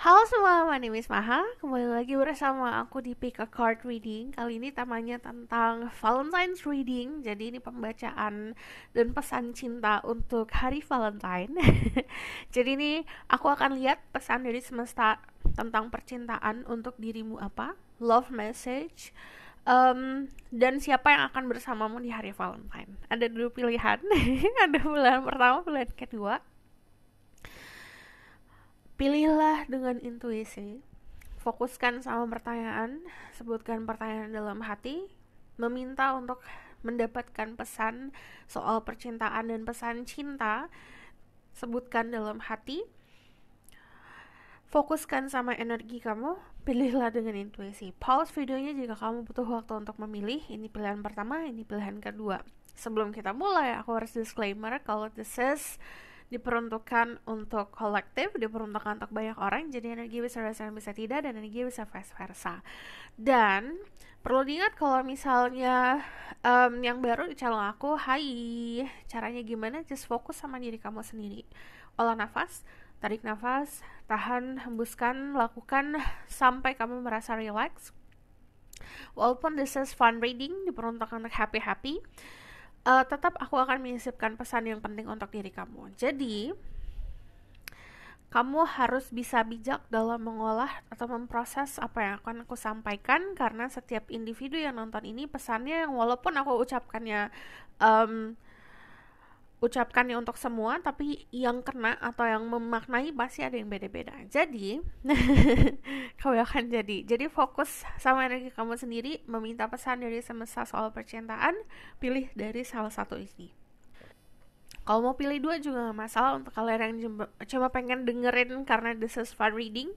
Halo semua, my name is Maha Kembali lagi bersama aku di Pick a Card Reading Kali ini temanya tentang Valentine's Reading Jadi ini pembacaan dan pesan cinta untuk hari Valentine Jadi ini aku akan lihat pesan dari semesta tentang percintaan untuk dirimu apa Love message um, Dan siapa yang akan bersamamu di hari Valentine Ada dua pilihan Ada bulan pertama, bulan kedua pilihlah dengan intuisi fokuskan sama pertanyaan sebutkan pertanyaan dalam hati meminta untuk mendapatkan pesan soal percintaan dan pesan cinta sebutkan dalam hati fokuskan sama energi kamu, pilihlah dengan intuisi. Pause videonya jika kamu butuh waktu untuk memilih. Ini pilihan pertama, ini pilihan kedua. Sebelum kita mulai, aku harus disclaimer kalau this is diperuntukkan untuk kolektif, diperuntukkan untuk banyak orang, jadi energi bisa rasanya bisa tidak dan energi bisa vice versa. Dan perlu diingat kalau misalnya um, yang baru di channel aku, hai, caranya gimana? Just fokus sama diri kamu sendiri. Olah nafas, tarik nafas, tahan, hembuskan, lakukan sampai kamu merasa relax. Walaupun this is fun reading, diperuntukkan untuk happy-happy, uh, tetap aku akan menyisipkan pesan yang penting untuk diri kamu. Jadi, kamu harus bisa bijak dalam mengolah atau memproses apa yang akan aku sampaikan karena setiap individu yang nonton ini pesannya yang walaupun aku ucapkannya um, ucapkan ya untuk semua tapi yang kena atau yang memaknai pasti ada yang beda-beda jadi kau akan jadi jadi fokus sama energi kamu sendiri meminta pesan dari semesta soal percintaan pilih dari salah satu ini kalau mau pilih dua juga gak masalah untuk kalian yang cuma pengen dengerin karena this is fun reading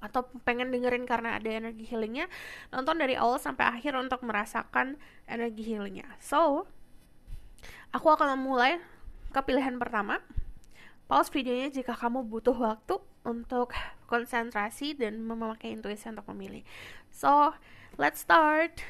atau pengen dengerin karena ada energi healingnya nonton dari awal sampai akhir untuk merasakan energi healingnya so Aku akan memulai ke pilihan pertama. Pause videonya jika kamu butuh waktu untuk konsentrasi dan memakai intuisi untuk memilih. So, let's start.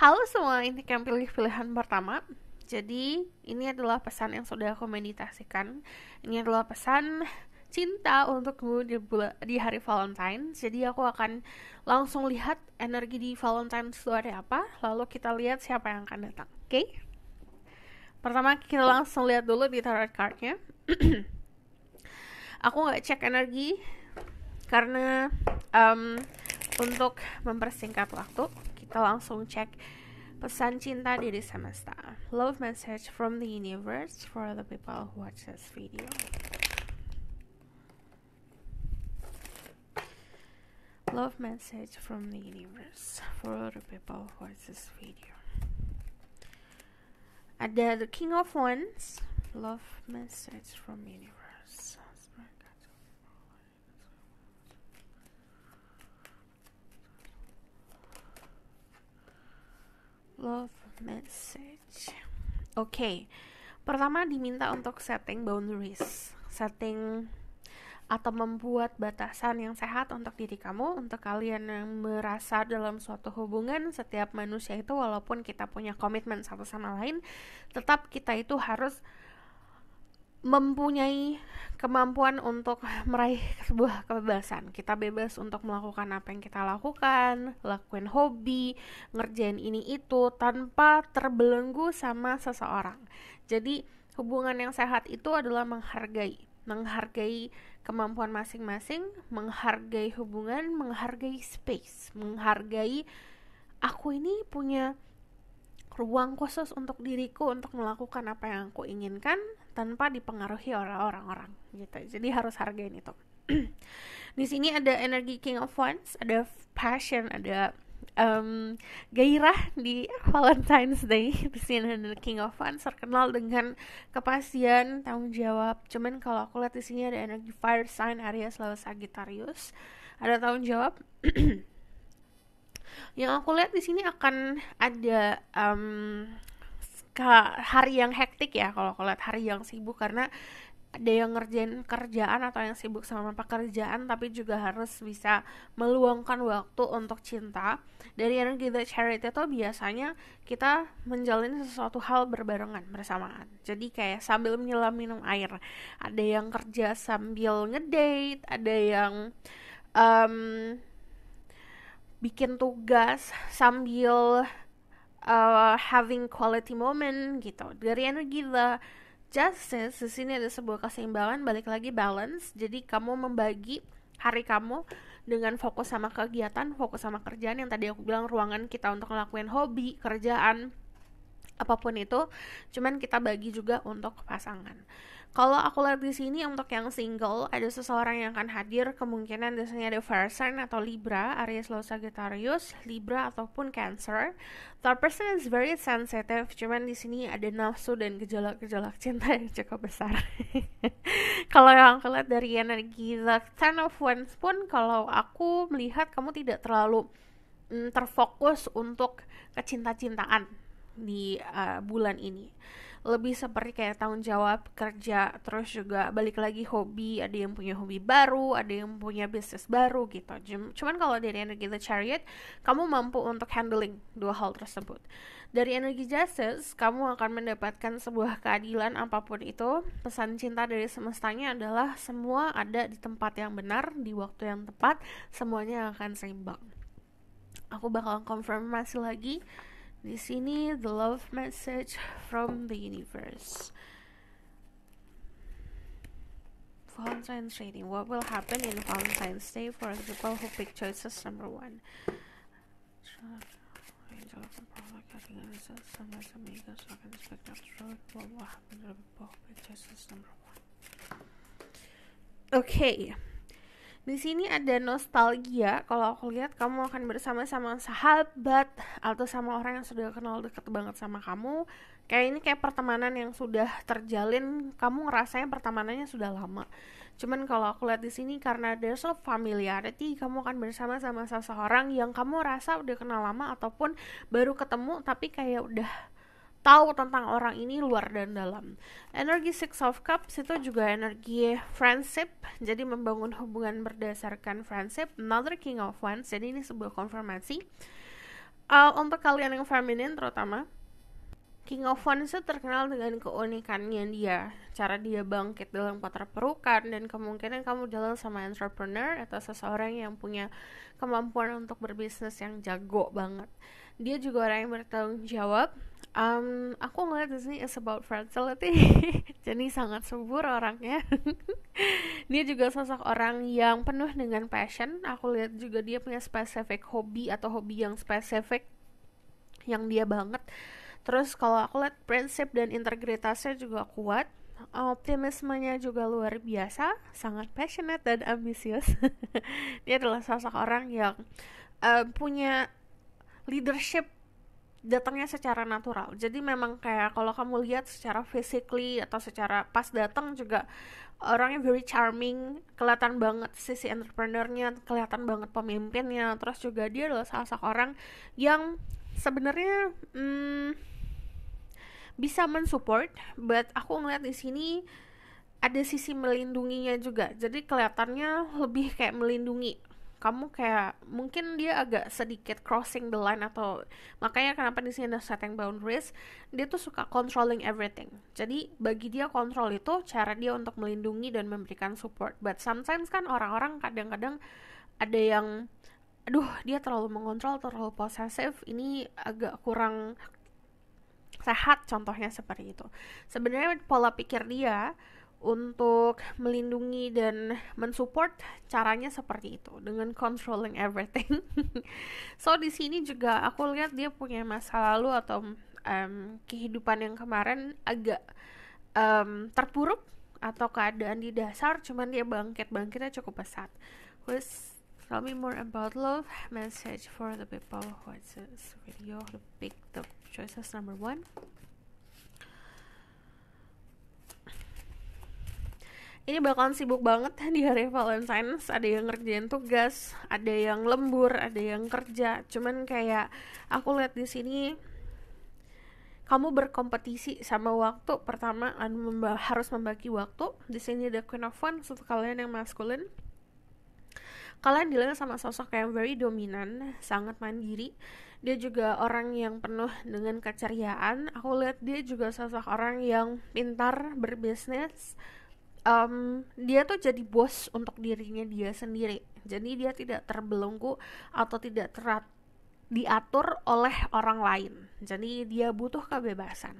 Halo semua, ini kan pilih pilihan pertama. Jadi, ini adalah pesan yang sudah aku meditasikan. Ini adalah pesan cinta untukmu di, di hari Valentine. Jadi aku akan langsung lihat energi di Valentine itu ada apa, lalu kita lihat siapa yang akan datang. Oke? Okay? Pertama kita langsung lihat dulu di tarot cardnya. aku nggak cek energi karena um, untuk mempersingkat waktu kita langsung cek pesan cinta diri semesta. Love message from the universe for the people who watch this video. love message from the universe for other people who watch this video. And the, the King of Wands, love message from universe. Love message. first, okay. pertama diminta untuk setting boundaries, setting atau membuat batasan yang sehat untuk diri kamu, untuk kalian yang merasa dalam suatu hubungan setiap manusia itu walaupun kita punya komitmen satu sama lain, tetap kita itu harus mempunyai kemampuan untuk meraih sebuah kebebasan. Kita bebas untuk melakukan apa yang kita lakukan, lakuin hobi, ngerjain ini itu tanpa terbelenggu sama seseorang. Jadi, hubungan yang sehat itu adalah menghargai, menghargai kemampuan masing-masing, menghargai hubungan, menghargai space, menghargai aku ini punya ruang khusus untuk diriku untuk melakukan apa yang aku inginkan tanpa dipengaruhi oleh orang-orang gitu. Jadi harus hargain itu. Di sini ada energi King of Wands, ada passion, ada um, gairah di Valentine's Day di sini The King of Fun terkenal dengan kepastian tanggung jawab cuman kalau aku lihat di sini ada energi fire sign Aries lalu Sagittarius ada tanggung jawab yang aku lihat di sini akan ada um, hari yang hektik ya kalau aku lihat hari yang sibuk karena ada yang ngerjain kerjaan atau yang sibuk sama pekerjaan tapi juga harus bisa meluangkan waktu untuk cinta dari energi gitu, the charity itu biasanya kita menjalin sesuatu hal berbarengan bersamaan jadi kayak sambil menyelam minum air ada yang kerja sambil ngedate ada yang um, bikin tugas sambil uh, having quality moment gitu dari energi gitu, the justice di sini ada sebuah keseimbangan balik lagi balance jadi kamu membagi hari kamu dengan fokus sama kegiatan fokus sama kerjaan yang tadi aku bilang ruangan kita untuk ngelakuin hobi kerjaan apapun itu cuman kita bagi juga untuk pasangan kalau aku lihat di sini untuk yang single ada seseorang yang akan hadir kemungkinan biasanya ada Versen atau Libra, Aries, Leo, Sagittarius, Libra ataupun Cancer. The person is very sensitive, cuman di sini ada nafsu dan gejolak-gejolak cinta yang cukup besar. kalau yang aku lihat dari energi The Ten of Wands pun kalau aku melihat kamu tidak terlalu mm, terfokus untuk kecinta-cintaan di uh, bulan ini lebih seperti kayak tanggung jawab kerja terus juga balik lagi hobi ada yang punya hobi baru ada yang punya bisnis baru gitu cuman kalau dari energi the chariot kamu mampu untuk handling dua hal tersebut dari energi justice kamu akan mendapatkan sebuah keadilan apapun itu pesan cinta dari semestanya adalah semua ada di tempat yang benar di waktu yang tepat semuanya akan seimbang aku bakal konfirmasi lagi This is the love message from the universe. Valentine's reading. What will happen in Valentine's Day for people who pick choices number one? Okay. Di sini ada nostalgia. Kalau aku lihat kamu akan bersama-sama sahabat atau sama orang yang sudah kenal deket banget sama kamu. Kayak ini kayak pertemanan yang sudah terjalin. Kamu ngerasanya pertemanannya sudah lama. Cuman kalau aku lihat di sini karena there's a familiarity, kamu akan bersama-sama seseorang yang kamu rasa udah kenal lama ataupun baru ketemu tapi kayak udah tahu tentang orang ini luar dan dalam. Energi Six of Cups itu juga energi friendship, jadi membangun hubungan berdasarkan friendship. Another King of Wands, jadi ini sebuah konfirmasi. Uh, untuk kalian yang feminin terutama, King of Wands itu terkenal dengan keunikannya dia, cara dia bangkit dalam kota perukan dan kemungkinan kamu jalan sama entrepreneur atau seseorang yang punya kemampuan untuk berbisnis yang jago banget. Dia juga orang yang bertanggung jawab, um, aku ngeliat di sini is about fertility jadi sangat subur orangnya dia juga sosok orang yang penuh dengan passion aku lihat juga dia punya spesifik hobi atau hobi yang spesifik yang dia banget terus kalau aku lihat prinsip dan integritasnya juga kuat optimismenya juga luar biasa sangat passionate dan ambisius dia adalah sosok orang yang uh, punya leadership datangnya secara natural. Jadi memang kayak kalau kamu lihat secara physically atau secara pas datang juga orangnya very charming, kelihatan banget sisi entrepreneurnya, kelihatan banget pemimpinnya. Terus juga dia adalah salah satu orang yang sebenarnya hmm, bisa mensupport, but aku ngeliat di sini ada sisi melindunginya juga. Jadi kelihatannya lebih kayak melindungi kamu kayak mungkin dia agak sedikit crossing the line atau makanya kenapa di sini ada setting boundaries dia tuh suka controlling everything jadi bagi dia kontrol itu cara dia untuk melindungi dan memberikan support but sometimes kan orang-orang kadang-kadang ada yang aduh dia terlalu mengontrol terlalu posesif ini agak kurang sehat contohnya seperti itu sebenarnya pola pikir dia untuk melindungi dan mensupport caranya seperti itu dengan controlling everything. so di sini juga aku lihat dia punya masa lalu atau um, kehidupan yang kemarin agak um, terpuruk atau keadaan di dasar, cuman dia bangkit bangkitnya cukup pesat. Who's tell me more about love message for the people who watch this video who pick the choices number one. ini bakalan sibuk banget di hari valentine. ada yang ngerjain tugas ada yang lembur ada yang kerja cuman kayak aku lihat di sini kamu berkompetisi sama waktu pertama kan, memba harus membagi waktu di sini ada Queen of Wands untuk kalian yang maskulin kalian dilihat sama sosok yang very dominan sangat mandiri dia juga orang yang penuh dengan keceriaan aku lihat dia juga sosok orang yang pintar berbisnis um, dia tuh jadi bos untuk dirinya dia sendiri jadi dia tidak terbelenggu atau tidak terat diatur oleh orang lain jadi dia butuh kebebasan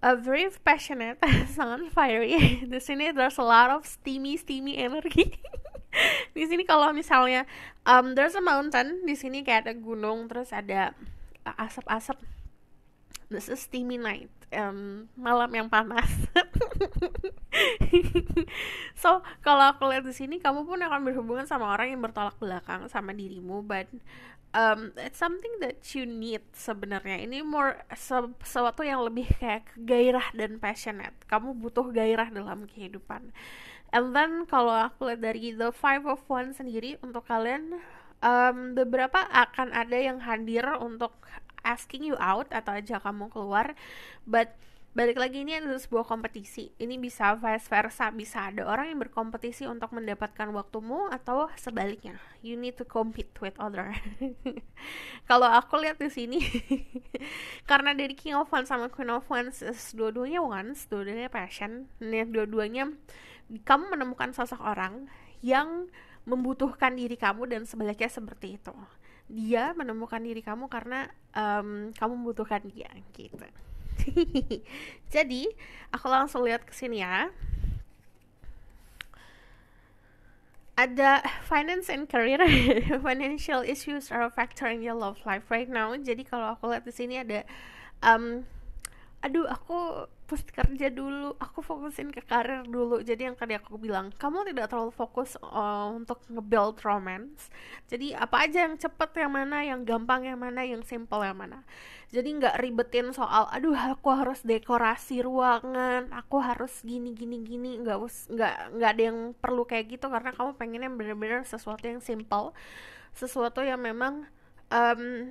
a very passionate sangat fiery di sini there's a lot of steamy steamy energy di sini kalau misalnya um, there's a mountain di sini kayak ada gunung terus ada asap-asap this is steamy night um, malam yang panas so kalau aku lihat di sini kamu pun akan berhubungan sama orang yang bertolak belakang sama dirimu but um, it's something that you need sebenarnya ini more sesuatu yang lebih kayak gairah dan passionate kamu butuh gairah dalam kehidupan and then kalau aku lihat dari the five of one sendiri untuk kalian um, beberapa akan ada yang hadir untuk asking you out atau ajak kamu keluar but balik lagi ini adalah sebuah kompetisi ini bisa vice versa bisa ada orang yang berkompetisi untuk mendapatkan waktumu atau sebaliknya you need to compete with other kalau aku lihat di sini karena dari king of One sama queen of One, dua-duanya wands dua-duanya passion nih dua-duanya kamu menemukan sosok orang yang membutuhkan diri kamu dan sebaliknya seperti itu dia menemukan diri kamu karena um, kamu membutuhkan dia gitu jadi aku langsung lihat ke sini ya ada finance and career financial issues are a factor in your love life right now jadi kalau aku lihat di sini ada um, aduh aku fokus kerja dulu aku fokusin ke karir dulu jadi yang tadi aku bilang kamu tidak terlalu fokus uh, untuk ngebuild romance jadi apa aja yang cepet yang mana yang gampang yang mana yang simple yang mana jadi nggak ribetin soal aduh aku harus dekorasi ruangan aku harus gini gini gini nggak us, nggak nggak ada yang perlu kayak gitu karena kamu pengen yang bener-bener sesuatu yang simple sesuatu yang memang um,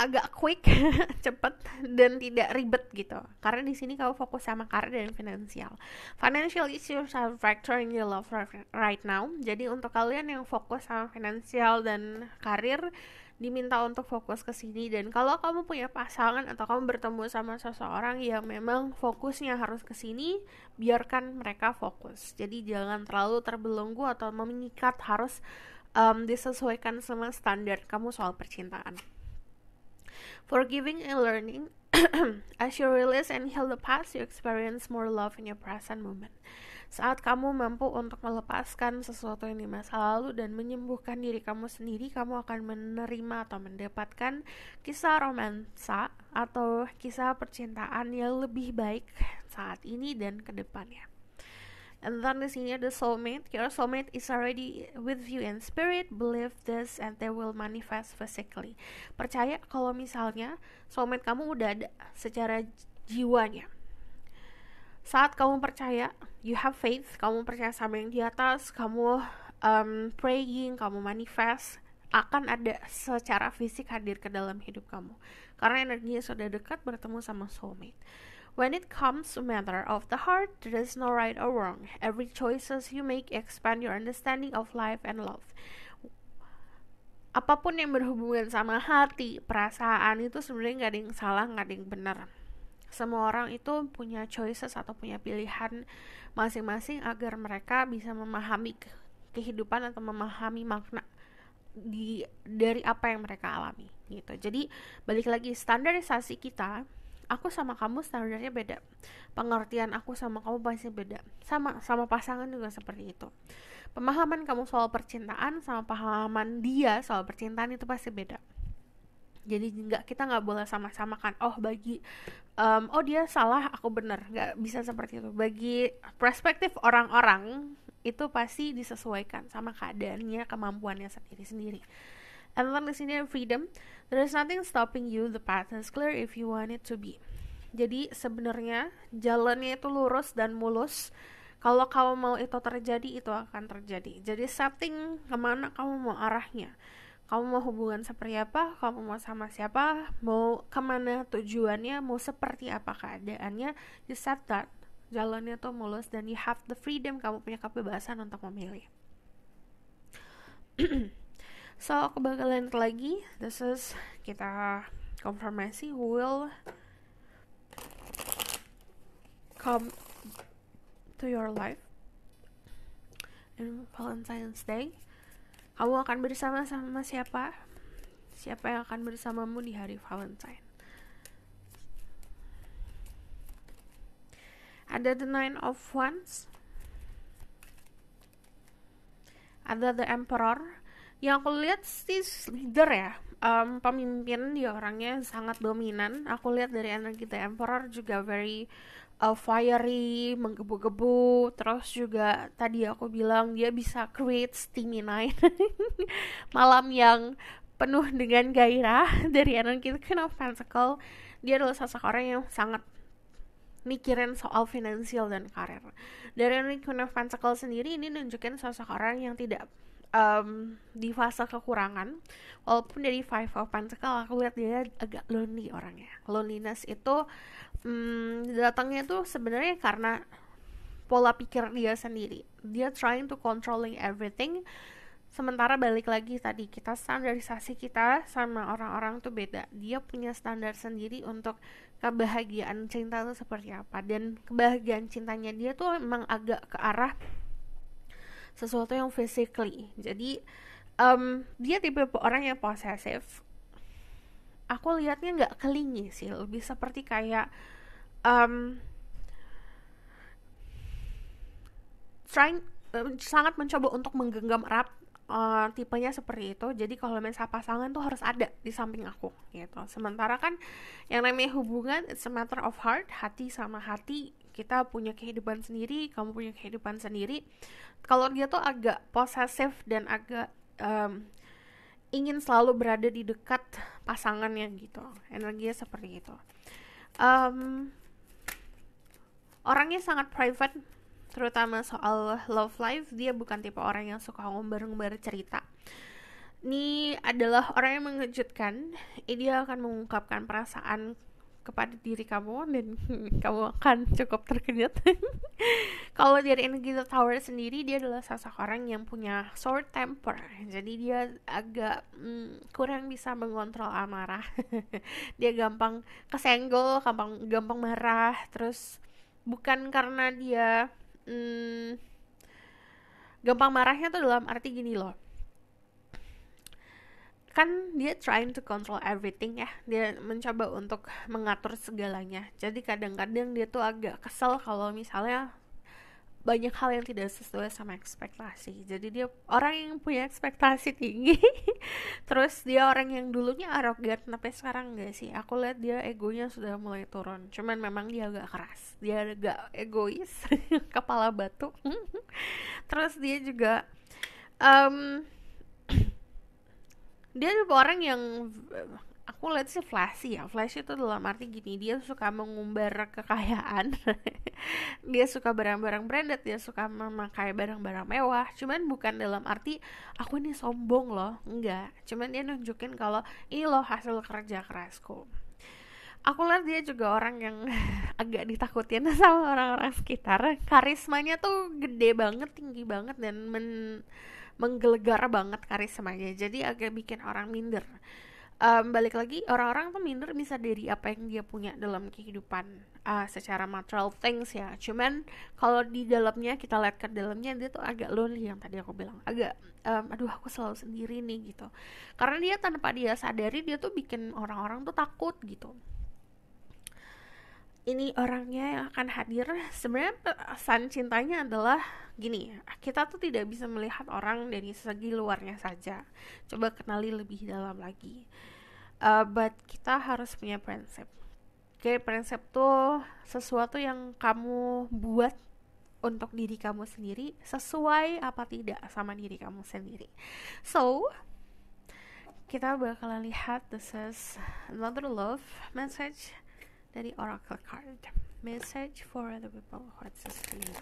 agak quick, cepet dan tidak ribet gitu. Karena di sini kamu fokus sama karir dan finansial. Financial is your factor your love right now. Jadi untuk kalian yang fokus sama finansial dan karir diminta untuk fokus ke sini dan kalau kamu punya pasangan atau kamu bertemu sama seseorang yang memang fokusnya harus ke sini, biarkan mereka fokus. Jadi jangan terlalu terbelenggu atau mengikat harus um, disesuaikan sama standar kamu soal percintaan. Forgiving and learning, as you release and heal the past, you experience more love in your present moment. Saat kamu mampu untuk melepaskan sesuatu yang di masa lalu dan menyembuhkan diri kamu sendiri, kamu akan menerima atau mendapatkan kisah romansa atau kisah percintaan yang lebih baik saat ini dan ke depannya. And then di sini ada soulmate. Your soulmate is already with you in spirit. Believe this and they will manifest physically. Percaya kalau misalnya soulmate kamu udah ada secara jiwanya. Saat kamu percaya, you have faith, kamu percaya sama yang di atas, kamu um, praying, kamu manifest, akan ada secara fisik hadir ke dalam hidup kamu. Karena energinya sudah dekat bertemu sama soulmate. When it comes to matter of the heart, there is no right or wrong. Every choices you make expand your understanding of life and love. Apapun yang berhubungan sama hati, perasaan itu sebenarnya nggak ada yang salah, nggak ada yang benar. Semua orang itu punya choices atau punya pilihan masing-masing agar mereka bisa memahami kehidupan atau memahami makna di dari apa yang mereka alami gitu. Jadi balik lagi standarisasi kita aku sama kamu standarnya beda pengertian aku sama kamu pasti beda sama sama pasangan juga seperti itu pemahaman kamu soal percintaan sama pemahaman dia soal percintaan itu pasti beda jadi nggak kita nggak boleh sama-sama kan oh bagi um, oh dia salah aku bener nggak bisa seperti itu bagi perspektif orang-orang itu pasti disesuaikan sama keadaannya kemampuannya sendiri sendiri everyone listening freedom there is nothing stopping you the path is clear if you want it to be jadi sebenarnya jalannya itu lurus dan mulus kalau kamu mau itu terjadi itu akan terjadi jadi setting kemana kamu mau arahnya kamu mau hubungan seperti apa kamu mau sama siapa mau kemana tujuannya mau seperti apa keadaannya you set that jalannya itu mulus dan you have the freedom kamu punya kebebasan untuk memilih so aku bakalan lagi this is kita konfirmasi will come to your life in Valentine's Day kamu akan bersama sama siapa siapa yang akan bersamamu di hari Valentine ada the nine of wands ada the emperor yang aku lihat sih leader ya um, pemimpin dia orangnya sangat dominan aku lihat dari energi the emperor juga very uh, fiery menggebu-gebu terus juga tadi aku bilang dia bisa create steamy night malam yang penuh dengan gairah dari energi the queen kan of pentacle dia adalah sosok orang yang sangat mikirin soal finansial dan karir. Dari Queen of Pentacle sendiri ini nunjukin sosok orang yang tidak um, di fase kekurangan walaupun dari Five of pentacles aku lihat dia agak lonely orangnya loneliness itu um, datangnya tuh sebenarnya karena pola pikir dia sendiri dia trying to controlling everything sementara balik lagi tadi kita standarisasi kita sama orang-orang tuh beda dia punya standar sendiri untuk kebahagiaan cinta itu seperti apa dan kebahagiaan cintanya dia tuh emang agak ke arah sesuatu yang physically jadi um, dia tipe orang yang posesif aku lihatnya nggak kelingi sih lebih seperti kayak um, trying sangat mencoba untuk menggenggam rap uh, eh, tipenya seperti itu jadi kalau misalnya pasangan tuh harus ada di samping aku gitu sementara kan yang namanya hubungan it's a matter of heart hati sama hati kita punya kehidupan sendiri kamu punya kehidupan sendiri kalau dia tuh agak posesif dan agak um, ingin selalu berada di dekat pasangannya gitu energinya seperti itu um, orangnya sangat private terutama soal love life dia bukan tipe orang yang suka ngumbar bareng cerita ini adalah orang yang mengejutkan dia akan mengungkapkan perasaan kepada diri kamu dan kamu akan cukup terkejut kalau dari energi the tower sendiri dia adalah seseorang yang punya short temper jadi dia agak mm, kurang bisa mengontrol amarah dia gampang kesenggol gampang gampang marah terus bukan karena dia mm, gampang marahnya tuh dalam arti gini loh kan dia trying to control everything ya dia mencoba untuk mengatur segalanya jadi kadang-kadang dia tuh agak kesel kalau misalnya banyak hal yang tidak sesuai sama ekspektasi jadi dia orang yang punya ekspektasi tinggi terus dia orang yang dulunya arogan tapi sekarang enggak sih aku lihat dia egonya sudah mulai turun cuman memang dia agak keras dia agak egois kepala batu terus dia juga um, dia tuh orang yang aku lihat sih flashy ya flashy itu dalam arti gini dia suka mengumbar kekayaan dia suka barang-barang branded dia suka memakai barang-barang mewah cuman bukan dalam arti aku ini sombong loh enggak cuman dia nunjukin kalau ini loh hasil kerja kerasku aku lihat dia juga orang yang agak ditakutin sama orang-orang sekitar karismanya tuh gede banget tinggi banget dan men menggelegar banget karismanya jadi agak bikin orang minder um, balik lagi orang-orang tuh minder bisa dari apa yang dia punya dalam kehidupan uh, secara material things ya cuman kalau di dalamnya kita lihat ke dalamnya dia tuh agak lonely yang tadi aku bilang agak um, aduh aku selalu sendiri nih gitu karena dia tanpa dia sadari dia tuh bikin orang-orang tuh takut gitu ini orangnya yang akan hadir sebenarnya pesan eh, cintanya adalah gini ya, kita tuh tidak bisa melihat orang dari segi luarnya saja coba kenali lebih dalam lagi uh, but kita harus punya prinsip oke okay, prinsip tuh sesuatu yang kamu buat untuk diri kamu sendiri sesuai apa tidak sama diri kamu sendiri so kita bakalan lihat this is another love message dari oracle card message for the people what's this? feeling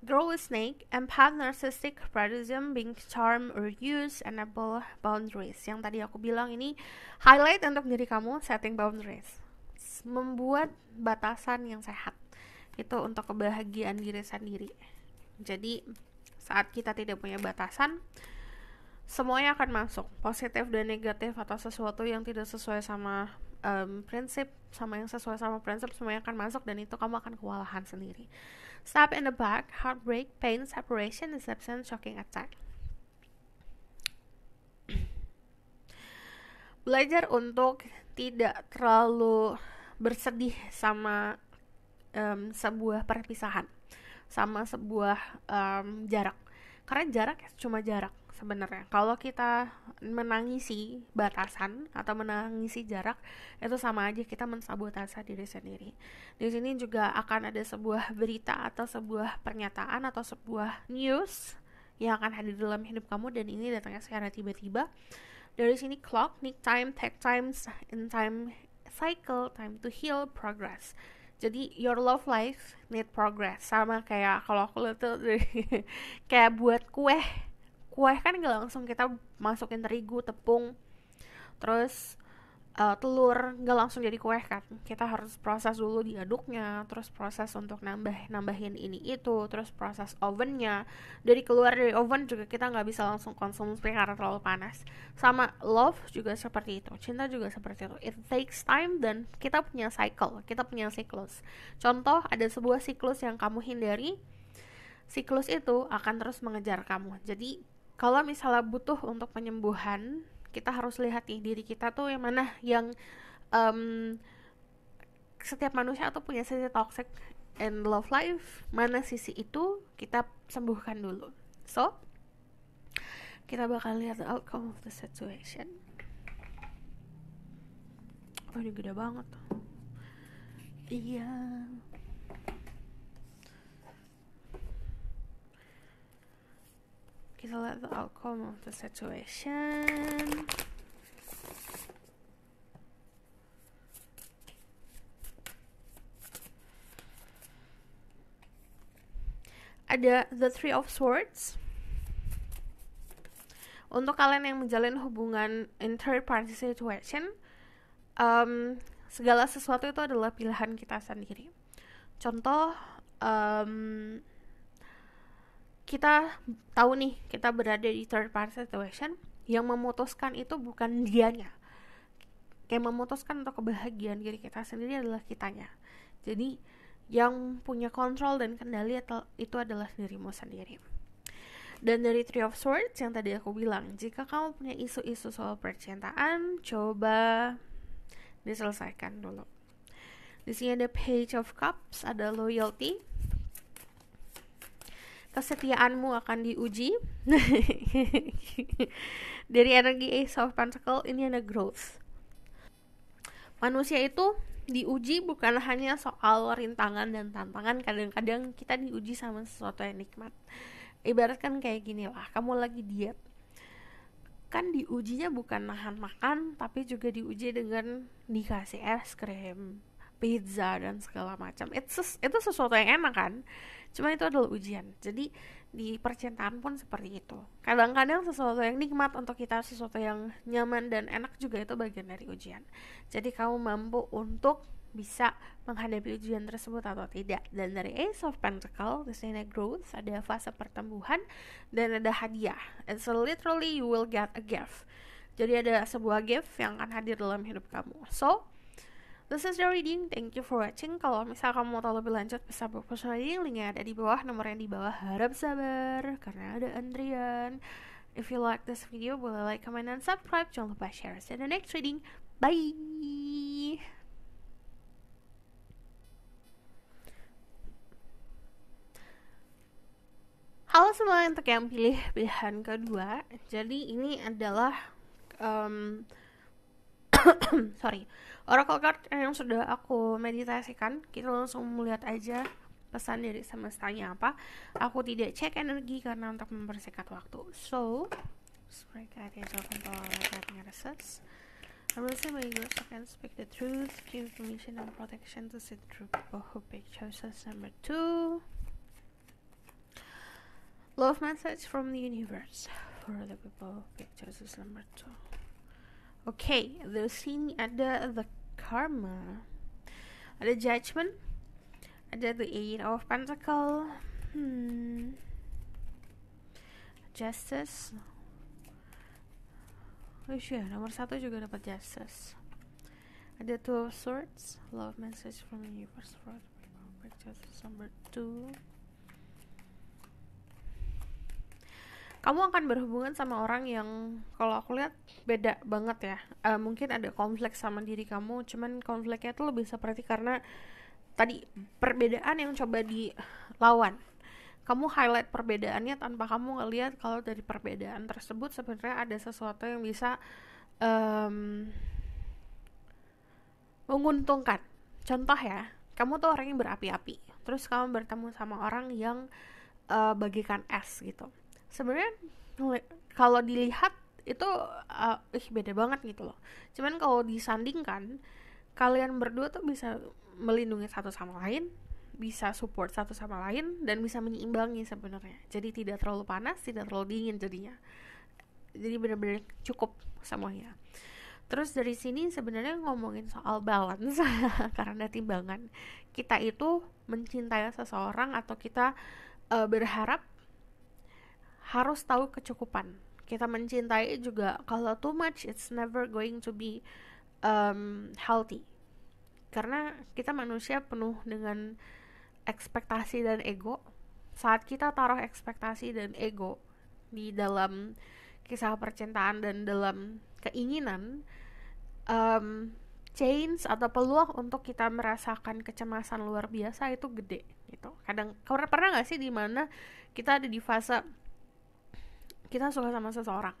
Grow snake, and empath, narcissistic, predism, being charm, or use, enable boundaries. Yang tadi aku bilang ini highlight untuk diri kamu setting boundaries. Membuat batasan yang sehat. Itu untuk kebahagiaan diri sendiri. Jadi saat kita tidak punya batasan, semuanya akan masuk positif dan negatif atau sesuatu yang tidak sesuai sama um, prinsip sama yang sesuai sama prinsip semuanya akan masuk dan itu kamu akan kewalahan sendiri stab in the back heartbreak pain separation deception shocking attack belajar untuk tidak terlalu bersedih sama um, sebuah perpisahan sama sebuah um, jarak karena jarak ya, cuma jarak sebenarnya kalau kita menangisi batasan atau menangisi jarak itu sama aja kita mensabotase diri sendiri di sini juga akan ada sebuah berita atau sebuah pernyataan atau sebuah news yang akan hadir dalam hidup kamu dan ini datangnya secara tiba-tiba dari sini clock, nick time, take times, in time cycle, time to heal, progress jadi your love life need progress sama kayak kalau aku lihat tuh kayak buat kue kue kan nggak langsung kita masukin terigu tepung terus uh, telur nggak langsung jadi kue kan kita harus proses dulu diaduknya terus proses untuk nambah nambahin ini itu terus proses ovennya dari keluar dari oven juga kita nggak bisa langsung konsumsi karena terlalu panas sama love juga seperti itu cinta juga seperti itu it takes time dan kita punya cycle kita punya siklus contoh ada sebuah siklus yang kamu hindari siklus itu akan terus mengejar kamu jadi kalau misalnya butuh untuk penyembuhan kita harus lihat nih diri kita tuh yang mana yang um, setiap manusia tuh punya sisi toxic and love life mana sisi itu kita sembuhkan dulu so kita bakal lihat the outcome of the situation oh ini gede banget iya yeah. Kita lihat the outcome of the situation. Ada the three of swords. Untuk kalian yang menjalin hubungan in third party situation, um, segala sesuatu itu adalah pilihan kita sendiri. Contoh, um, kita tahu nih kita berada di third party situation yang memutuskan itu bukan dianya yang memutuskan untuk kebahagiaan diri kita sendiri adalah kitanya jadi yang punya kontrol dan kendali itu adalah dirimu sendiri dan dari Three of Swords yang tadi aku bilang jika kamu punya isu-isu soal percintaan coba diselesaikan dulu di sini ada Page of Cups ada loyalty kesetiaanmu akan diuji dari energi Ace of Pentacles ini ada growth manusia itu diuji bukan hanya soal rintangan dan tantangan kadang-kadang kita diuji sama sesuatu yang nikmat ibaratkan kayak gini lah kamu lagi diet kan diujinya bukan nahan makan tapi juga diuji dengan dikasih es krim pizza dan segala macam itu itu sesuatu yang enak kan cuma itu adalah ujian jadi di percintaan pun seperti itu kadang-kadang sesuatu yang nikmat untuk kita sesuatu yang nyaman dan enak juga itu bagian dari ujian jadi kamu mampu untuk bisa menghadapi ujian tersebut atau tidak dan dari Ace of Pentacle di sini growth ada fase pertumbuhan dan ada hadiah and so literally you will get a gift jadi ada sebuah gift yang akan hadir dalam hidup kamu so This is the reading. Thank you for watching. Kalau misal kamu mau tahu lebih lanjut bisa book reading, linknya ada di bawah, nomor yang di bawah. Harap sabar karena ada antrian. If you like this video, boleh like, comment, and subscribe. Jangan lupa share. See you the next reading. Bye. Halo semua untuk yang pilih pilihan kedua. Jadi ini adalah um, sorry Oracle card yang sudah aku meditasikan, kita langsung melihat aja pesan dari semestanya apa. Aku tidak cek energi karena untuk mempersingkat waktu. So, spread ada jawaban bahwa mereka ngereses. Harusnya my I can speak the truth, give permission and protection to see through boho page choices number two. Love message from the universe for the people page choices number two. Okay, the sini ada the karma ada judgment ada the eight of pentacle hmm. justice oh ya nomor satu juga dapat justice ada two of swords love message from you universe for justice number two kamu akan berhubungan sama orang yang kalau aku lihat beda banget ya uh, mungkin ada konflik sama diri kamu cuman konfliknya itu lebih seperti karena tadi perbedaan yang coba dilawan kamu highlight perbedaannya tanpa kamu ngelihat kalau dari perbedaan tersebut sebenarnya ada sesuatu yang bisa um, menguntungkan contoh ya kamu tuh orang yang berapi-api terus kamu bertemu sama orang yang uh, bagikan es gitu sebenarnya kalau dilihat itu uh, ih beda banget gitu loh cuman kalau disandingkan kalian berdua tuh bisa melindungi satu sama lain bisa support satu sama lain dan bisa menyeimbangi sebenarnya jadi tidak terlalu panas tidak terlalu dingin jadinya jadi benar-benar cukup semuanya terus dari sini sebenarnya ngomongin soal balance karena timbangan kita itu mencintai seseorang atau kita uh, berharap harus tahu kecukupan kita mencintai juga kalau too much it's never going to be um, healthy karena kita manusia penuh dengan ekspektasi dan ego saat kita taruh ekspektasi dan ego di dalam kisah percintaan dan dalam keinginan um, change atau peluang untuk kita merasakan kecemasan luar biasa itu gede gitu kadang pernah nggak sih di mana kita ada di fase kita suka sama seseorang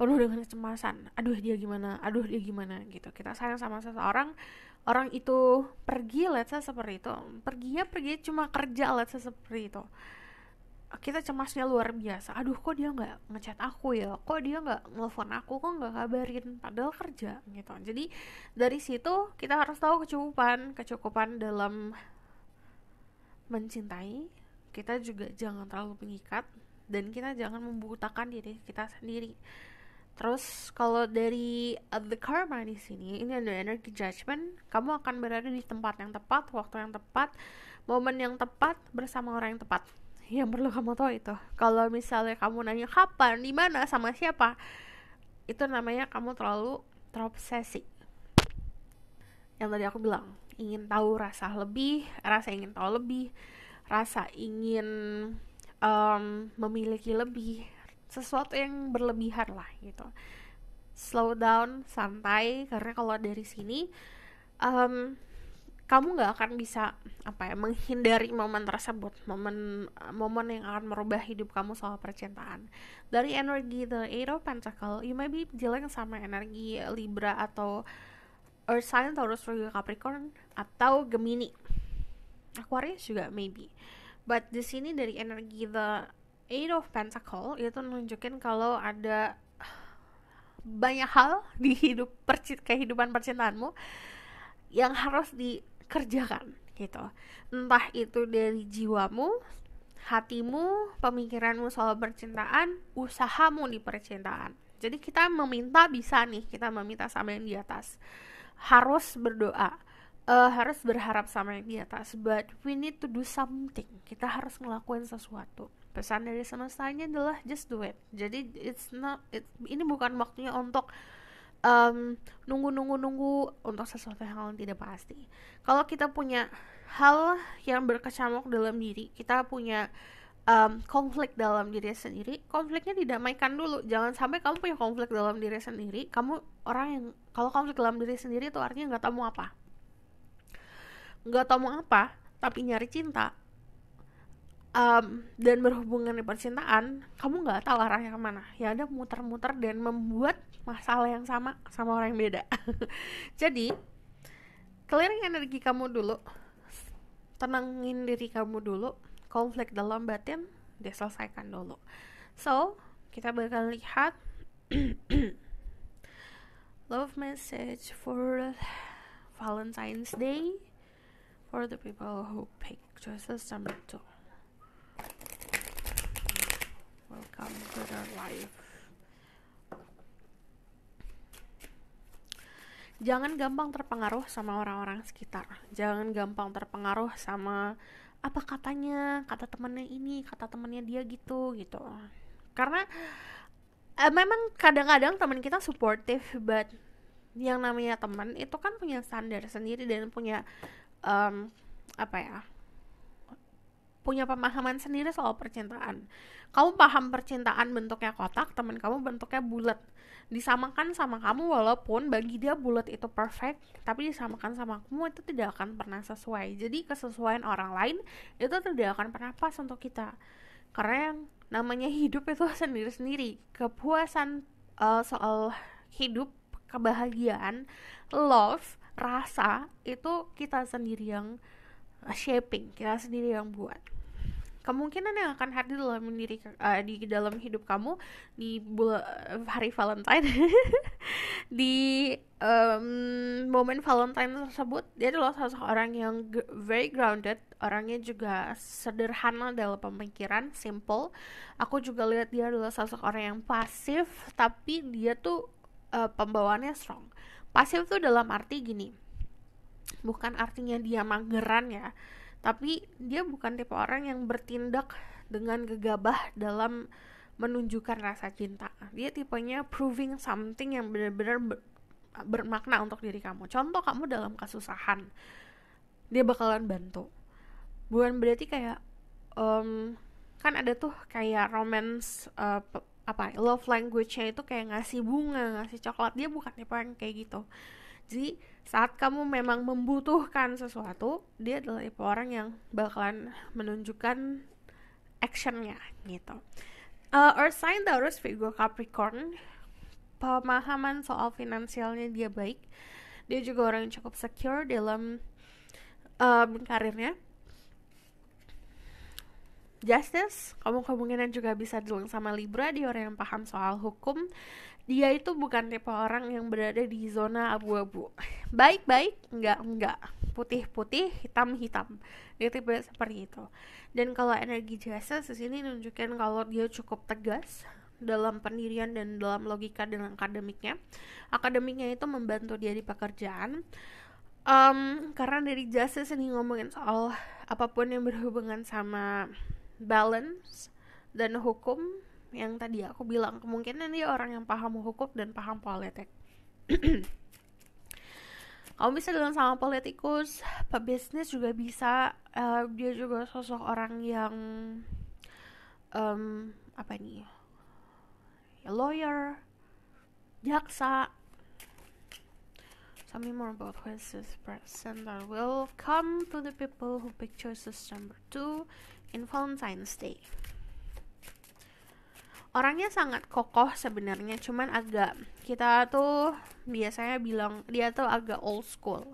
penuh dengan kecemasan aduh dia gimana aduh dia gimana gitu kita sayang sama seseorang orang itu pergi let's say seperti itu pergi ya pergi cuma kerja let's say seperti itu kita cemasnya luar biasa aduh kok dia nggak ngechat aku ya kok dia nggak nelfon aku kok nggak kabarin padahal kerja gitu jadi dari situ kita harus tahu kecukupan kecukupan dalam mencintai kita juga jangan terlalu mengikat dan kita jangan membutakan diri kita sendiri terus kalau dari uh, the karma di sini ini ada energi judgment kamu akan berada di tempat yang tepat waktu yang tepat momen yang tepat bersama orang yang tepat yang perlu kamu tahu itu kalau misalnya kamu nanya kapan di mana sama siapa itu namanya kamu terlalu terobsesi yang tadi aku bilang ingin tahu rasa lebih rasa ingin tahu lebih rasa ingin um, memiliki lebih sesuatu yang berlebihan lah gitu slow down santai karena kalau dari sini um, kamu nggak akan bisa apa ya menghindari momen tersebut momen momen yang akan merubah hidup kamu soal percintaan dari energi the eight of pentacle you may be dealing sama energi libra atau earth sign taurus virgo capricorn atau gemini aquarius juga maybe But di sini dari energi the Eight of Pentacle itu nunjukin kalau ada banyak hal di hidup perci kehidupan percintaanmu yang harus dikerjakan gitu. Entah itu dari jiwamu, hatimu, pemikiranmu soal percintaan, usahamu di percintaan. Jadi kita meminta bisa nih, kita meminta sama yang di atas. Harus berdoa uh, harus berharap sama yang di atas but we need to do something kita harus ngelakuin sesuatu pesan dari semestanya adalah just do it jadi it's not it, ini bukan waktunya untuk um, nunggu nunggu nunggu untuk sesuatu yang tidak pasti kalau kita punya hal yang berkecamuk dalam diri kita punya um, konflik dalam diri sendiri konfliknya didamaikan dulu jangan sampai kamu punya konflik dalam diri sendiri kamu orang yang kalau konflik dalam diri sendiri itu artinya nggak tahu mau apa nggak tau mau apa tapi nyari cinta um, dan berhubungan di percintaan kamu nggak tahu arahnya kemana ya ada muter-muter dan membuat masalah yang sama sama orang yang beda jadi clearing energi kamu dulu tenangin diri kamu dulu konflik dalam batin diselesaikan dulu so kita bakal lihat love message for Valentine's Day for the people who pick choices number two. Welcome to their life. Jangan gampang terpengaruh sama orang-orang sekitar. Jangan gampang terpengaruh sama apa katanya, kata temennya ini, kata temennya dia gitu gitu. Karena eh, memang kadang-kadang teman kita supportive but yang namanya teman itu kan punya standar sendiri dan punya um, apa ya punya pemahaman sendiri soal percintaan. Kamu paham percintaan bentuknya kotak, teman kamu bentuknya bulat. Disamakan sama kamu walaupun bagi dia bulat itu perfect, tapi disamakan sama kamu itu tidak akan pernah sesuai. Jadi kesesuaian orang lain itu tidak akan pernah pas untuk kita. Karena yang namanya hidup itu sendiri-sendiri. Kepuasan uh, soal hidup, kebahagiaan, love rasa itu kita sendiri yang uh, shaping kita sendiri yang buat kemungkinan yang akan hadir dalam diri uh, di dalam hidup kamu di bulan uh, hari Valentine di um, momen Valentine tersebut dia adalah seseorang yang very grounded orangnya juga sederhana dalam pemikiran simple aku juga lihat dia adalah seseorang yang pasif tapi dia tuh uh, pembawaannya strong pasif itu dalam arti gini bukan artinya dia mageran ya tapi dia bukan tipe orang yang bertindak dengan gegabah dalam menunjukkan rasa cinta dia tipenya proving something yang benar-benar bermakna untuk diri kamu contoh kamu dalam kesusahan dia bakalan bantu bukan berarti kayak um, kan ada tuh kayak romance uh, apa ya, love language-nya itu kayak ngasih bunga ngasih coklat dia bukan tipe yang kayak gitu jadi saat kamu memang membutuhkan sesuatu dia adalah tipe orang yang bakalan menunjukkan action-nya gitu uh, Earth sign Taurus Virgo Capricorn pemahaman soal finansialnya dia baik dia juga orang yang cukup secure dalam um, karirnya Justice, kamu kemungkinan juga bisa dealing sama Libra di orang yang paham soal hukum. Dia itu bukan tipe orang yang berada di zona abu-abu. Baik-baik, enggak-enggak. Putih-putih, hitam-hitam. Dia tipe seperti itu. Dan kalau energi Justice di sini nunjukin kalau dia cukup tegas, dalam pendirian dan dalam logika dan akademiknya. Akademiknya itu membantu dia di pekerjaan. Um, karena dari Justice ini ngomongin soal apapun yang berhubungan sama balance dan hukum yang tadi aku bilang kemungkinan dia orang yang paham hukum dan paham politik kamu bisa dengan sama politikus pebisnis juga bisa uh, dia juga sosok orang yang um, apa ini? Ya, lawyer jaksa Tell me more about who is this person that will come to the people who pick choices number two in Valentine's Day. Orangnya sangat kokoh sebenarnya, cuman agak kita tuh biasanya bilang dia tuh agak old school.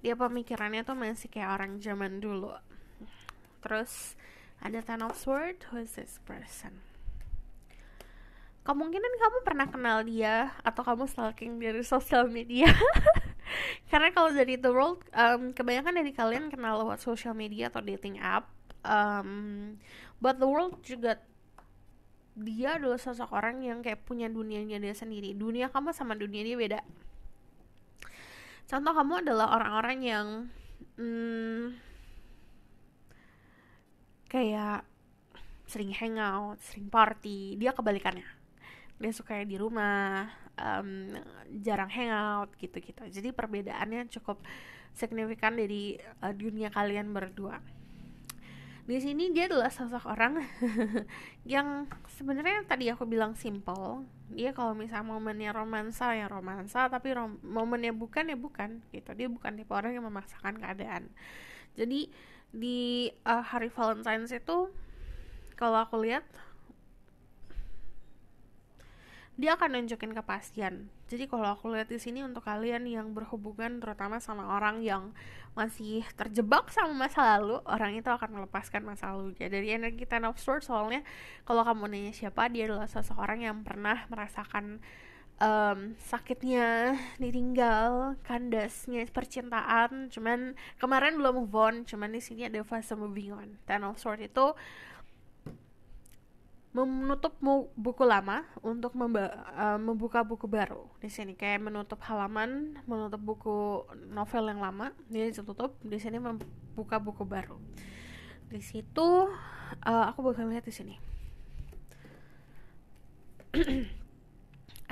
Dia pemikirannya tuh masih kayak orang zaman dulu. Terus ada Ten of Swords, who is this person? Kemungkinan kamu pernah kenal dia atau kamu stalking dari sosial media. Karena kalau dari the world, um, kebanyakan dari kalian kenal lewat social media atau dating app um, but the world juga dia adalah sosok orang yang kayak punya dunianya dia sendiri dunia kamu sama dunia dia beda contoh kamu adalah orang-orang yang hmm, kayak sering hangout, sering party, dia kebalikannya. Dia suka di rumah, um, jarang hangout gitu-gitu. Jadi perbedaannya cukup signifikan dari uh, dunia kalian berdua di sini dia adalah sosok orang yang sebenarnya tadi aku bilang simple dia kalau misalnya momennya romansa ya romansa tapi rom momennya bukan ya bukan gitu dia bukan tipe orang yang memaksakan keadaan jadi di uh, hari Valentine's itu kalau aku lihat dia akan nunjukin kepastian jadi kalau aku lihat di sini untuk kalian yang berhubungan terutama sama orang yang masih terjebak sama masa lalu, orang itu akan melepaskan masa lalu. Jadi energi Ten of Swords soalnya kalau kamu nanya siapa, dia adalah seseorang yang pernah merasakan um, sakitnya ditinggal kandasnya percintaan cuman kemarin belum move on cuman di sini ada fase moving on ten of sword itu menutup buku lama untuk uh, membuka buku baru di sini kayak menutup halaman menutup buku novel yang lama dia ditutup di sini membuka buku baru di situ uh, aku bakal lihat di sini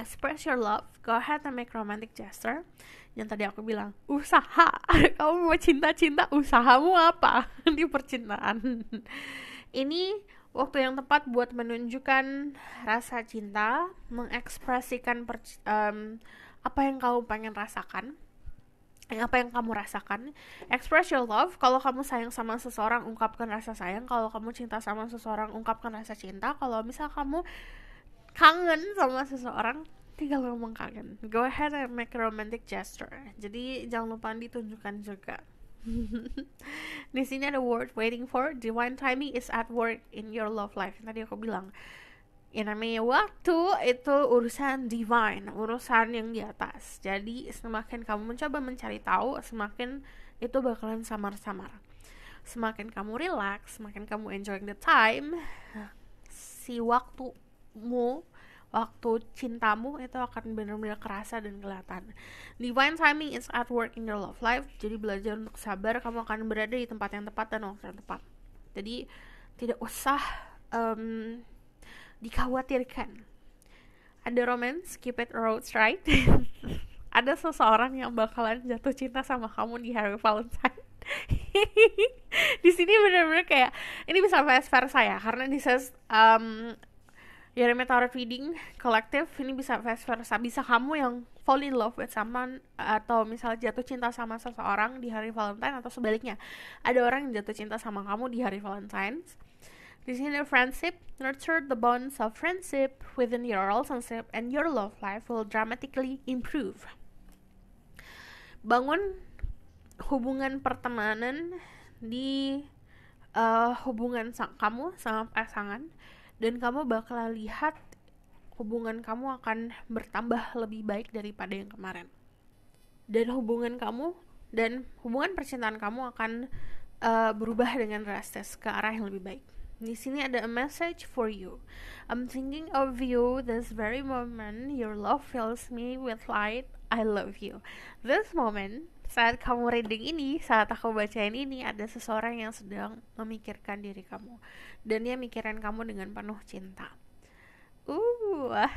express your love go ahead and make romantic gesture yang tadi aku bilang usaha kamu mau cinta cinta usahamu apa di percintaan ini waktu yang tepat buat menunjukkan rasa cinta, mengekspresikan per, um, apa yang kamu pengen rasakan, apa yang kamu rasakan. Express your love. Kalau kamu sayang sama seseorang, ungkapkan rasa sayang. Kalau kamu cinta sama seseorang, ungkapkan rasa cinta. Kalau misal kamu kangen sama seseorang, tinggal ngomong kangen. Go ahead and make romantic gesture. Jadi jangan lupa ditunjukkan juga. di sini ada word waiting for divine timing is at work in your love life yang tadi aku bilang ya namanya waktu itu urusan divine urusan yang di atas jadi semakin kamu mencoba mencari tahu semakin itu bakalan samar-samar semakin kamu relax semakin kamu enjoying the time si waktumu waktu cintamu itu akan benar-benar kerasa dan kelihatan. Divine timing is at work in your love life. Jadi belajar untuk sabar, kamu akan berada di tempat yang tepat dan waktu yang tepat. Jadi tidak usah um, dikhawatirkan. Ada romance, keep it roads right. Ada seseorang yang bakalan jatuh cinta sama kamu di hari Valentine. di sini benar-benar kayak ini bisa vice versa ya karena this is um, Yeremia ya, Tarot Reading Collective ini bisa vice versa bisa kamu yang fall in love with someone atau misal jatuh cinta sama seseorang di hari Valentine atau sebaliknya ada orang yang jatuh cinta sama kamu di hari valentine di sini friendship nurture the bonds of friendship within your relationship and your love life will dramatically improve bangun hubungan pertemanan di uh, hubungan sang kamu sama pasangan dan kamu bakal lihat hubungan kamu akan bertambah lebih baik daripada yang kemarin dan hubungan kamu dan hubungan percintaan kamu akan uh, berubah dengan drastis ke arah yang lebih baik di sini ada a message for you. I'm thinking of you this very moment. Your love fills me with light. I love you. This moment saat kamu reading ini, saat aku bacain ini, ada seseorang yang sedang memikirkan diri kamu dan dia mikirin kamu dengan penuh cinta. Uh,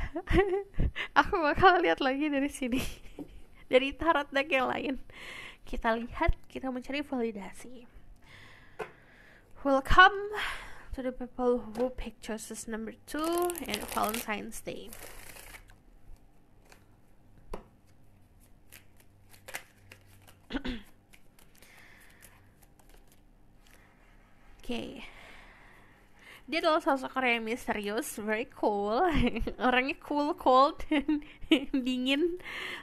aku bakal lihat lagi dari sini, dari tarot deck yang lain. Kita lihat, kita mencari validasi. Welcome to the people who pick choices number two and Valentine's Day. okay. dia adalah sosok orang yang misterius, very cool, orangnya cool, cold, dingin.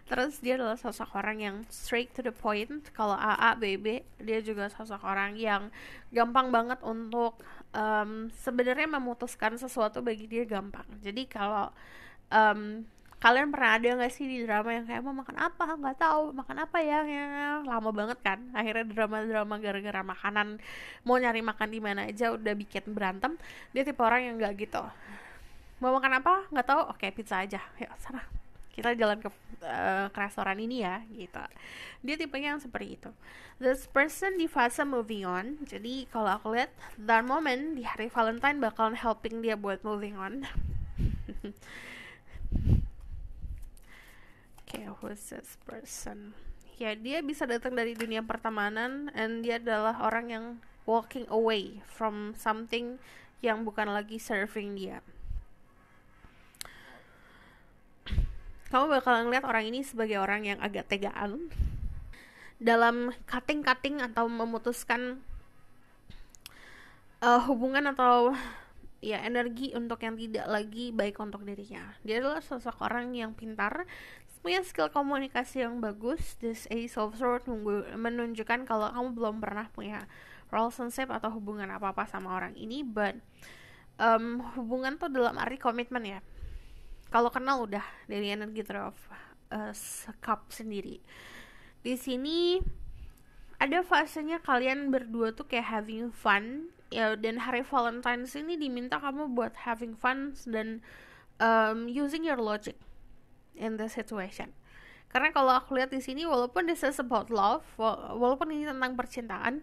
Terus dia adalah sosok orang yang straight to the point. Kalau AA, BB, dia juga sosok orang yang gampang banget untuk um, sebenarnya memutuskan sesuatu bagi dia gampang. Jadi kalau um, kalian pernah ada nggak sih di drama yang kayak mau makan apa nggak tahu makan apa ya yang lama banget kan akhirnya drama-drama gara-gara makanan mau nyari makan di mana aja udah bikin berantem dia tipe orang yang nggak gitu mau makan apa nggak tahu oke pizza aja ya sana kita jalan ke uh, ke restoran ini ya gitu dia tipenya yang seperti itu this person di fase moving on jadi kalau aku lihat that moment di hari Valentine bakalan helping dia buat moving on okay, who this person ya dia bisa datang dari dunia pertemanan and dia adalah orang yang walking away from something yang bukan lagi serving dia kamu bakal lihat orang ini sebagai orang yang agak tegaan dalam cutting-cutting atau memutuskan uh, hubungan atau ya energi untuk yang tidak lagi baik untuk dirinya. Dia adalah sosok orang yang pintar, punya skill komunikasi yang bagus. This Ace of Swords menunjukkan kalau kamu belum pernah punya relationship atau hubungan apa-apa sama orang ini, but um, hubungan tuh dalam arti komitmen ya. Kalau kenal udah dari energi Three of uh, Cup sendiri. Di sini ada fasenya kalian berdua tuh kayak having fun ya dan hari Valentine's ini diminta kamu buat having fun dan um, using your logic in the situation karena kalau aku lihat di sini walaupun this is about love walaupun ini tentang percintaan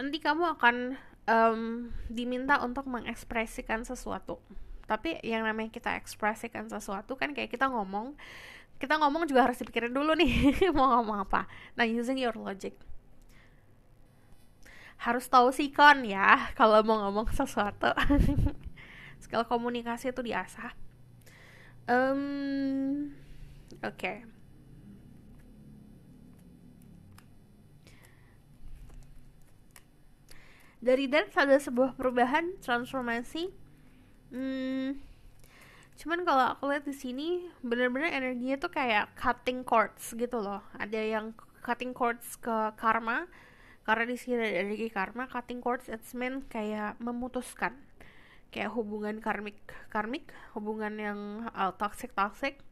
nanti kamu akan um, diminta untuk mengekspresikan sesuatu tapi yang namanya kita ekspresikan sesuatu kan kayak kita ngomong kita ngomong juga harus dipikirin dulu nih mau ngomong apa nah using your logic harus tahu sikon ya kalau mau ngomong sesuatu skill komunikasi itu diasah um, oke okay. dari dan ada sebuah perubahan transformasi hmm, cuman kalau aku lihat di sini bener-bener energinya tuh kayak cutting cords gitu loh ada yang cutting cords ke karma karena di sini dari segi karma cutting cords it's mean kayak memutuskan kayak hubungan karmik karmik hubungan yang uh, toxic toxic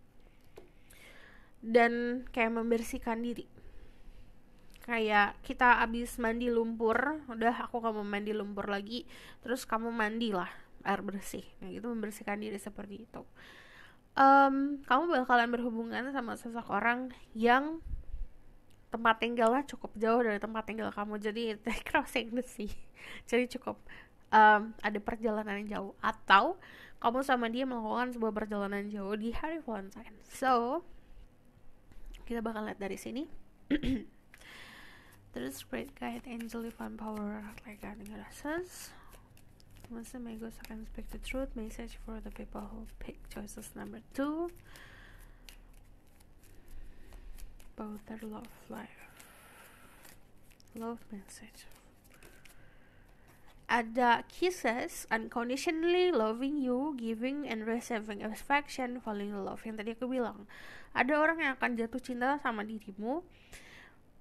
dan kayak membersihkan diri kayak kita abis mandi lumpur udah aku gak mau mandi lumpur lagi terus kamu mandilah air bersih nah gitu membersihkan diri seperti itu um, kamu bakalan berhubungan sama seseorang yang tempat tinggalnya cukup jauh dari tempat tinggal kamu jadi crossing the sea jadi cukup um, ada perjalanan yang jauh atau kamu sama dia melakukan sebuah perjalanan jauh di hari Valentine so kita bakal lihat dari sini terus great guide angel divine power like guiding essence Once may go, speak the truth. Message for the people who pick choices number two about their love life love message ada uh, kisses unconditionally loving you giving and receiving affection falling in love yang tadi aku bilang ada orang yang akan jatuh cinta sama dirimu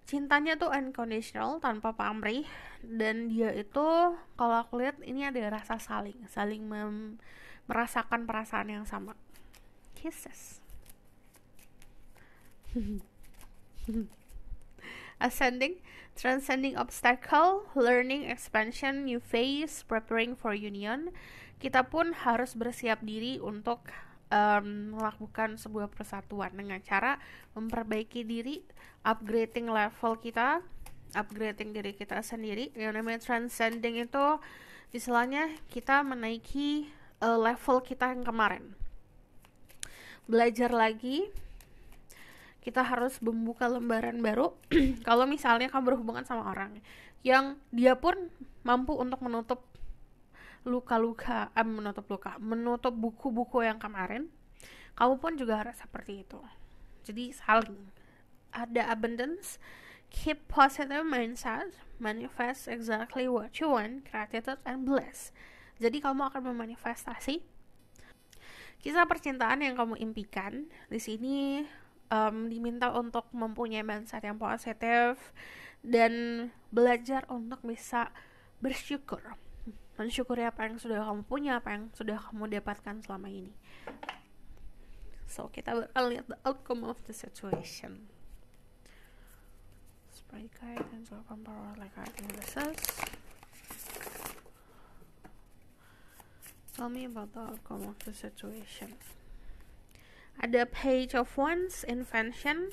cintanya tuh unconditional tanpa pamrih dan dia itu kalau aku lihat ini ada rasa saling saling merasakan perasaan yang sama kisses Ascending, transcending obstacle, learning, expansion, new phase, preparing for union. Kita pun harus bersiap diri untuk um, melakukan sebuah persatuan dengan cara memperbaiki diri, upgrading level kita, upgrading diri kita sendiri. Yang namanya transcending itu istilahnya kita menaiki uh, level kita yang kemarin. Belajar lagi, kita harus membuka lembaran baru kalau misalnya kamu berhubungan sama orang yang dia pun mampu untuk menutup luka-luka eh, menutup luka menutup buku-buku yang kemarin kamu pun juga harus seperti itu jadi saling ada abundance keep positive mindset manifest exactly what you want gratitude and bless jadi kamu akan memanifestasi kisah percintaan yang kamu impikan di sini um, diminta untuk mempunyai mindset yang positif dan belajar untuk bisa bersyukur mensyukuri apa yang sudah kamu punya apa yang sudah kamu dapatkan selama ini so kita bakal lihat the outcome of the situation spray and or power like I think this is tell me about the outcome of the situation ada page of Wands invention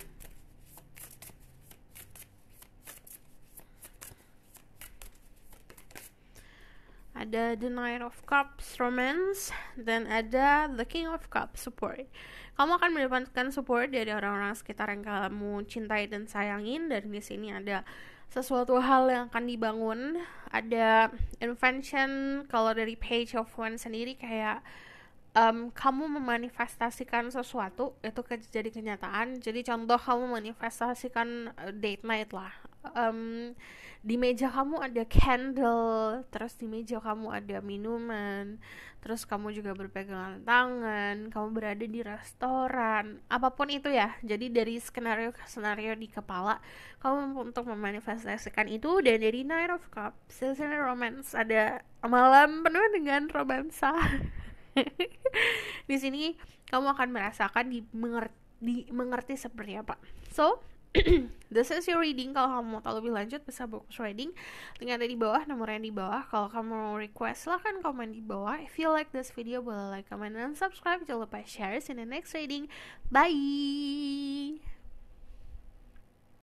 ada The Knight of Cups Romance dan ada The King of Cups Support. Kamu akan mendapatkan support dari orang-orang sekitar yang kamu cintai dan sayangin dan di sini ada sesuatu hal yang akan dibangun, ada invention kalau dari page of one sendiri kayak um, kamu memanifestasikan sesuatu itu ke, jadi kenyataan jadi contoh kamu memanifestasikan eh, date night lah um, di meja kamu ada candle terus di meja kamu ada minuman terus kamu juga berpegangan tangan kamu berada di restoran apapun itu ya jadi dari skenario ke skenario di kepala kamu untuk memanifestasikan itu dan dari Night of Cups silsilah romance ada malam penuh dengan romansa di sini kamu akan merasakan di mengerti seperti apa. So, the sensory reading kalau kamu mau tahu lebih lanjut bisa box reading link ada di bawah nomornya di bawah kalau kamu mau request silahkan komen di bawah if you like this video boleh like comment dan subscribe jangan lupa share see you in the next reading bye